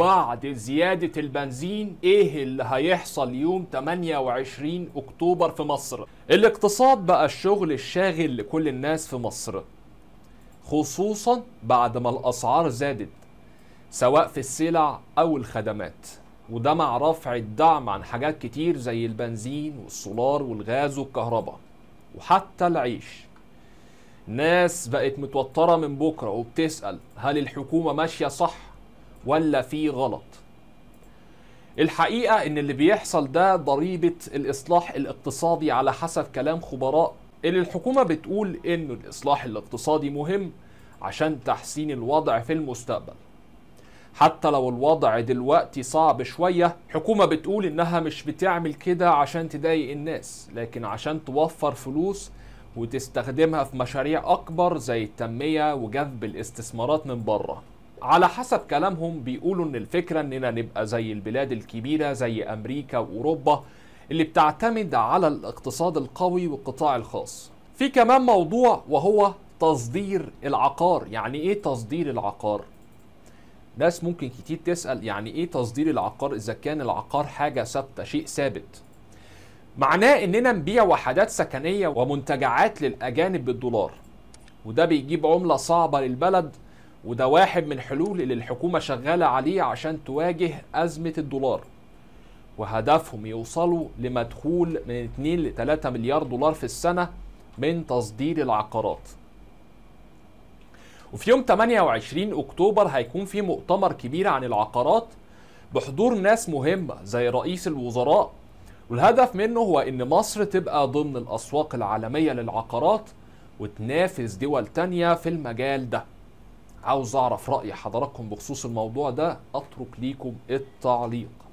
بعد زيادة البنزين ايه اللي هيحصل يوم 28 اكتوبر في مصر الاقتصاد بقى الشغل الشاغل لكل الناس في مصر خصوصا بعد ما الاسعار زادت سواء في السلع او الخدمات وده مع رفع الدعم عن حاجات كتير زي البنزين والسولار والغاز والكهرباء وحتى العيش ناس بقت متوترة من بكرة وبتسأل هل الحكومة ماشية صح ولا في غلط الحقيقة ان اللي بيحصل ده ضريبة الاصلاح الاقتصادي على حسب كلام خبراء اللي الحكومة بتقول ان الاصلاح الاقتصادي مهم عشان تحسين الوضع في المستقبل حتى لو الوضع دلوقتي صعب شوية حكومة بتقول إنها مش بتعمل كده عشان تضايق الناس لكن عشان توفر فلوس وتستخدمها في مشاريع أكبر زي التنمية وجذب الاستثمارات من بره على حسب كلامهم بيقولوا ان الفكره اننا نبقى زي البلاد الكبيره زي امريكا واوروبا اللي بتعتمد على الاقتصاد القوي والقطاع الخاص في كمان موضوع وهو تصدير العقار يعني ايه تصدير العقار ناس ممكن كتير تسال يعني ايه تصدير العقار اذا كان العقار حاجه ثابته شيء ثابت معناه اننا نبيع وحدات سكنيه ومنتجعات للاجانب بالدولار وده بيجيب عمله صعبه للبلد وده واحد من حلول اللي الحكومة شغالة عليه عشان تواجه أزمة الدولار وهدفهم يوصلوا لمدخول من 2 ل 3 مليار دولار في السنة من تصدير العقارات وفي يوم 28 أكتوبر هيكون في مؤتمر كبير عن العقارات بحضور ناس مهمة زي رئيس الوزراء والهدف منه هو إن مصر تبقى ضمن الأسواق العالمية للعقارات وتنافس دول تانية في المجال ده عاوز اعرف راي حضراتكم بخصوص الموضوع ده اترك ليكم التعليق